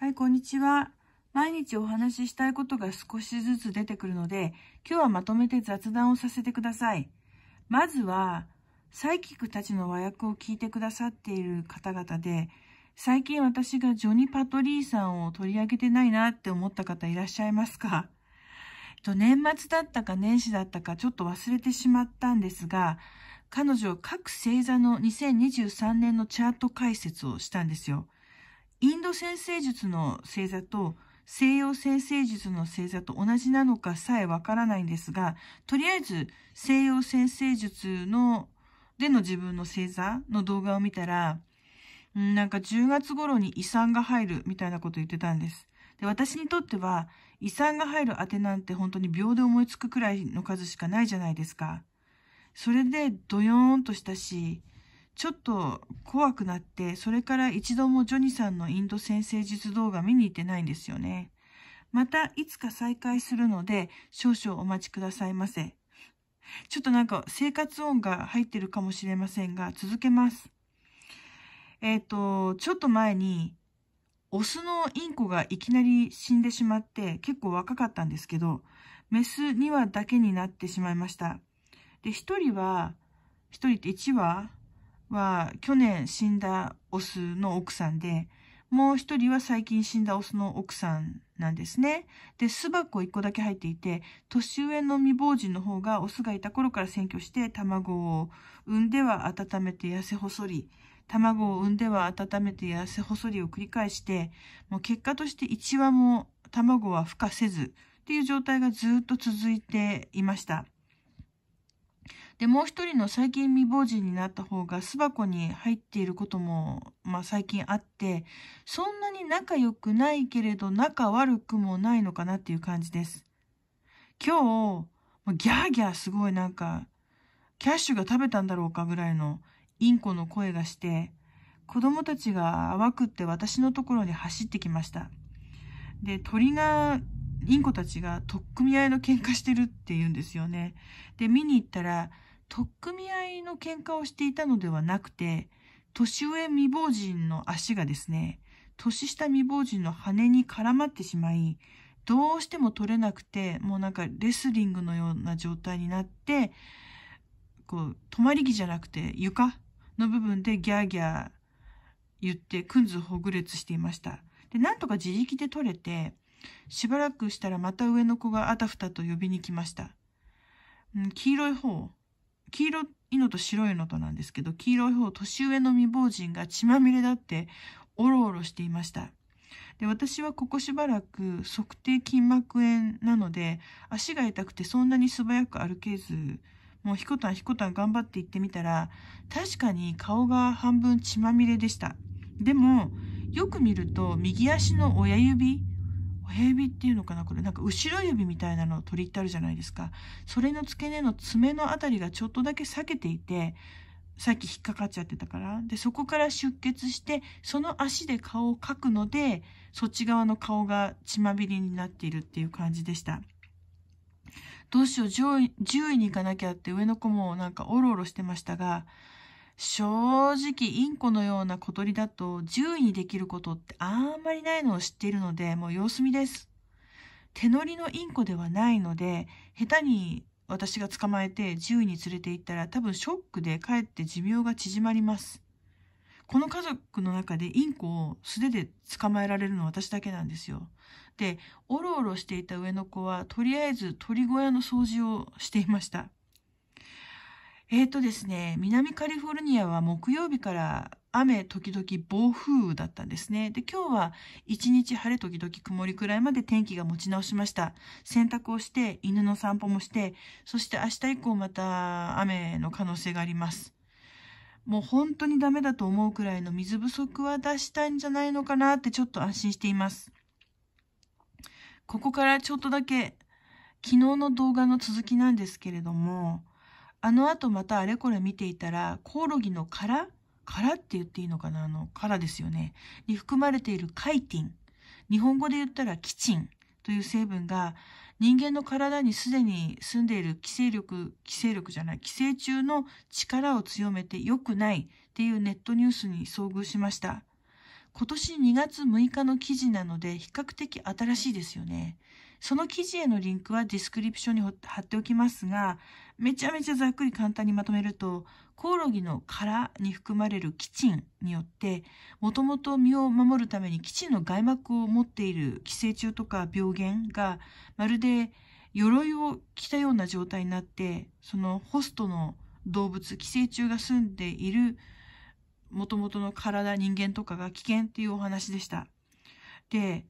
はい、こんにちは。毎日お話ししたいことが少しずつ出てくるので、今日はまとめて雑談をさせてください。まずは、サイキックたちの和訳を聞いてくださっている方々で、最近私がジョニ・パトリーさんを取り上げてないなって思った方いらっしゃいますかと年末だったか年始だったかちょっと忘れてしまったんですが、彼女各星座の2023年のチャート解説をしたんですよ。インド先生術の星座と西洋先生術の星座と同じなのかさえわからないんですが、とりあえず西洋先生術のでの自分の星座の動画を見たら、なんか10月頃に遺産が入るみたいなこと言ってたんです。で私にとっては遺産が入るあてなんて本当に秒で思いつくくらいの数しかないじゃないですか。それでドヨーンとしたし、ちょっと怖くなって、それから一度もジョニさんのインド先生術動画見に行ってないんですよね。またいつか再開するので、少々お待ちくださいませ。ちょっとなんか生活音が入ってるかもしれませんが、続けます。えっ、ー、と、ちょっと前に、オスのインコがいきなり死んでしまって、結構若かったんですけど、メス2羽だけになってしまいました。で、1人は、1人って1羽は去年死んだオスの奥さんで、もう一人は最近死んだオスの奥さんなんですね。で、巣箱一個だけ入っていて、年上の未亡人の方がオスがいた頃から占拠して、卵を産んでは温めて痩せ細り、卵を産んでは温めて痩せ細りを繰り返して、もう結果として1羽も卵は孵化せずっていう状態がずっと続いていました。で、もう一人の最近未亡人になった方が巣箱に入っていることも、まあ最近あって、そんなに仲良くないけれど仲悪くもないのかなっていう感じです。今日、ギャーギャーすごいなんか、キャッシュが食べたんだろうかぐらいのインコの声がして、子供たちが淡くって私のところに走ってきました。で、鳥が、インコたちが取っ組み合いの喧嘩してるって言うんですよね。で、見に行ったら、取っ組み合いの喧嘩をしていたのではなくて、年上未亡人の足がですね、年下未亡人の羽に絡まってしまい、どうしても取れなくて、もうなんかレスリングのような状態になって、こう、止まり木じゃなくて床の部分でギャーギャー言って、くんずほぐれつしていました。で、なんとか自力で取れて、しばらくしたらまた上の子があたふたと呼びに来ました。うん、黄色い方、黄色いのと白いのとなんですけど、黄色い方、年上の未亡人が血まみれだって、おろおろしていました。で、私はここしばらく測定筋膜炎なので、足が痛くてそんなに素早く歩けず、もうひこたんひこたん頑張って行ってみたら、確かに顔が半分血まみれでした。でも、よく見ると右足の親指親指っていうのかなこれなんか後ろ指みたいなのを取りってあるじゃないですかそれの付け根の爪の辺りがちょっとだけ裂けていてさっき引っかかっちゃってたからでそこから出血してその足で顔をかくのでそっち側の顔が血まびれになっているっていう感じでしたどうしよう10位に行かなきゃって上の子もなんかおろおろしてましたが正直インコのような小鳥だと獣医にできることってあんまりないのを知っているのでもう様子見です。手乗りのインコではないので下手に私が捕まえて獣医に連れて行ったら多分ショックでかえって寿命が縮まります。この家族の中でインコを素手で捕まえられるのは私だけなんですよ。で、おろおろしていた上の子はとりあえず鳥小屋の掃除をしていました。えっ、ー、とですね、南カリフォルニアは木曜日から雨時々暴風雨だったんですね。で、今日は一日晴れ時々曇りくらいまで天気が持ち直しました。洗濯をして、犬の散歩もして、そして明日以降また雨の可能性があります。もう本当にダメだと思うくらいの水不足は出したいんじゃないのかなってちょっと安心しています。ここからちょっとだけ昨日の動画の続きなんですけれども、あの後またあれこれ見ていたら、コオロギの殻殻って言っていいのかなあの、殻ですよね。に含まれているカイティン。日本語で言ったらキチンという成分が、人間の体にすでに住んでいる寄生力、寄生力じゃない、寄生虫の力を強めて良くないっていうネットニュースに遭遇しました。今年2月6日の記事なので比較的新しいですよね。その記事へのリンクはディスクリプションに貼っておきますが、めちゃめちゃざっくり簡単にまとめると、コオロギの殻に含まれるキチンによって、もともと身を守るためにキチンの外膜を持っている寄生虫とか病原が、まるで鎧を着たような状態になって、そのホストの動物、寄生虫が住んでいる、もともとの体、人間とかが危険っていうお話でした。で、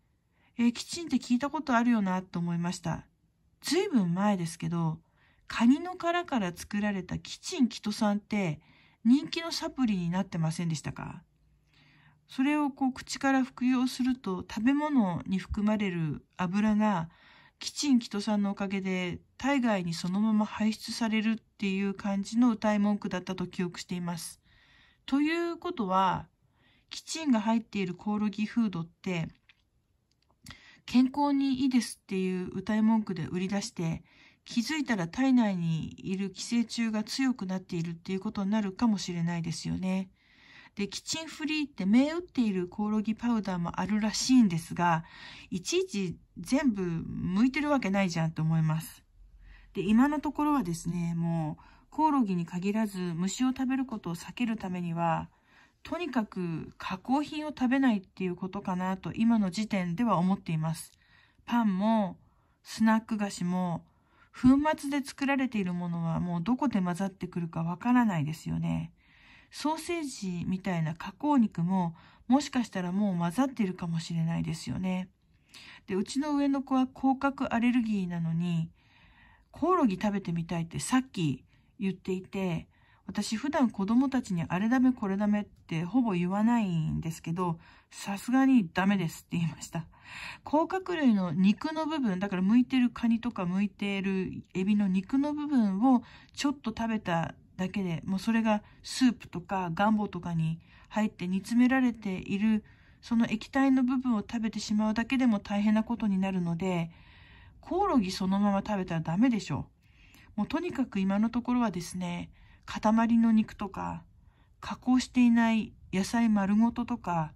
えー、きちんって聞いたことあるよなと思いました。ずいぶん前ですけど、カニの殻から作られたキチンキトさんって人気のサプリになってませんでしたかそれをこう口から服用すると食べ物に含まれる油がキチンキトさんのおかげで体外にそのまま排出されるっていう感じの歌い文句だったと記憶しています。ということは、キチンが入っているコオロギフードって健康にいいですっていう歌い文句で売り出して、気づいたら体内にいる寄生虫が強くなっているっていうことになるかもしれないですよね。で、キチンフリーって銘打っているコオロギパウダーもあるらしいんですが、いちいち全部向いてるわけないじゃんと思います。で、今のところはですね、もうコオロギに限らず虫を食べることを避けるためには、とにかく加工品を食べないっていうことかなと今の時点では思っています。パンもスナック菓子も粉末で作られているものはもうどこで混ざってくるかわからないですよね。ソーセージみたいな加工肉ももしかしたらもう混ざっているかもしれないですよね。で、うちの上の子は甲殻アレルギーなのにコオロギ食べてみたいってさっき言っていて、私普段子供たちにあれダメこれダメってほぼ言わないんですけど、さすがにダメですって言いました。甲殻類の肉の部分、だから剥いてるカニとか剥いてるエビの肉の部分をちょっと食べただけで、もうそれがスープとかガンボとかに入って煮詰められている、その液体の部分を食べてしまうだけでも大変なことになるので、コオロギそのまま食べたらダメでしょう。もうとにかく今のところはですね、塊の肉とか、加工していない野菜丸ごととか、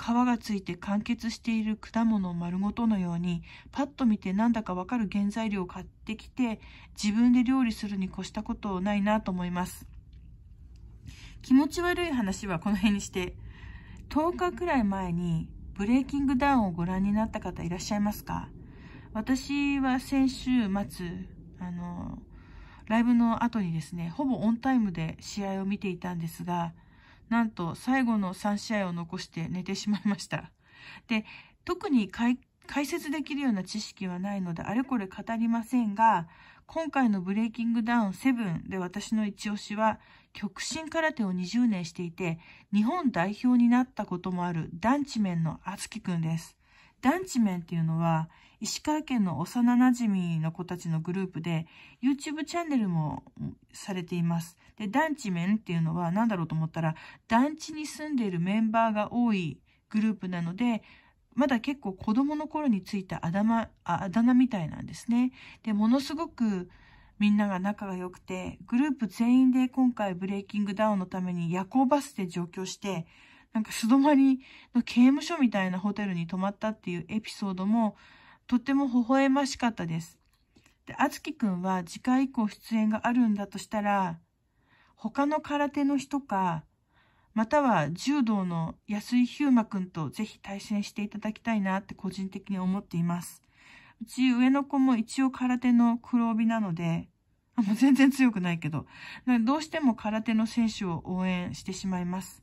皮がついて完結している果物丸ごとのように、パッと見てなんだかわかる原材料を買ってきて、自分で料理するに越したことないなと思います。気持ち悪い話はこの辺にして、10日くらい前にブレイキングダウンをご覧になった方いらっしゃいますか私は先週末、あの、ライブの後にですね、ほぼオンタイムで試合を見ていたんですが、なんと最後の3試合を残して寝てしまいました。で、特に解説できるような知識はないので、あれこれ語りませんが、今回のブレイキングダウン7で私の一押しは、極真空手を20年していて、日本代表になったこともある団地面のあつきくんです。団地面っていうのは、石川県の幼なじみの子たちのグループで、YouTube チャンネルもされています。で、団地面っていうのは何だろうと思ったら、団地に住んでいるメンバーが多いグループなので、まだ結構子供の頃についたあだ,、ま、あだ名みたいなんですね。で、ものすごくみんなが仲が良くて、グループ全員で今回ブレイキングダウンのために夜行バスで上京して、なんか素泊まりの刑務所みたいなホテルに泊まったっていうエピソードもとっても微笑ましかったです。で、あつきくんは次回以降出演があるんだとしたら、他の空手の人か、または柔道の安井ヒューマくんとぜひ対戦していただきたいなって個人的に思っています。うち上の子も一応空手の黒帯なので、もう全然強くないけど、どうしても空手の選手を応援してしまいます。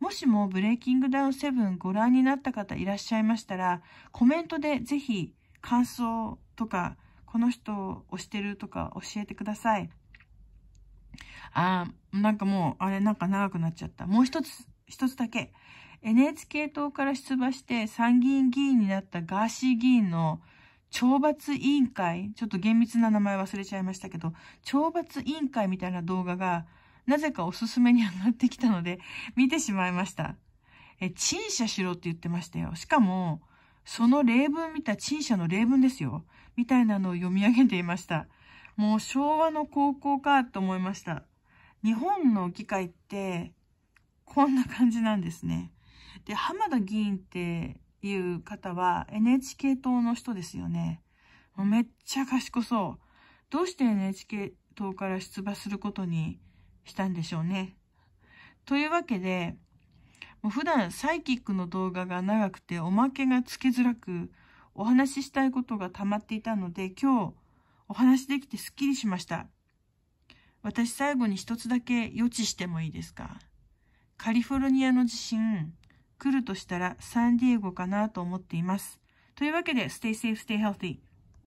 もしもブレイキングダウン7ご覧になった方いらっしゃいましたら、コメントでぜひ感想とか、この人を推してるとか教えてください。あー、なんかもう、あれなんか長くなっちゃった。もう一つ、一つだけ。NHK 党から出馬して参議院議員になったガーシー議員の懲罰委員会、ちょっと厳密な名前忘れちゃいましたけど、懲罰委員会みたいな動画がなぜかおすすめに上がってきたので、見てしまいました。え、陳謝しろって言ってましたよ。しかも、その例文見た陳謝の例文ですよ。みたいなのを読み上げていました。もう昭和の高校かと思いました。日本の議会って、こんな感じなんですね。で、浜田議員っていう方は NHK 党の人ですよね。もうめっちゃ賢そう。どうして NHK 党から出馬することにしたんでしょうね。というわけで、もう普段サイキックの動画が長くておまけがつけづらく、お話ししたいことが溜まっていたので、今日お話しできてすっきりしました。私最後に一つだけ予知してもいいですかカリフォルニアの地震、来るとしたらサンディエゴかなと思っています。というわけで、Stay safe, stay healthy.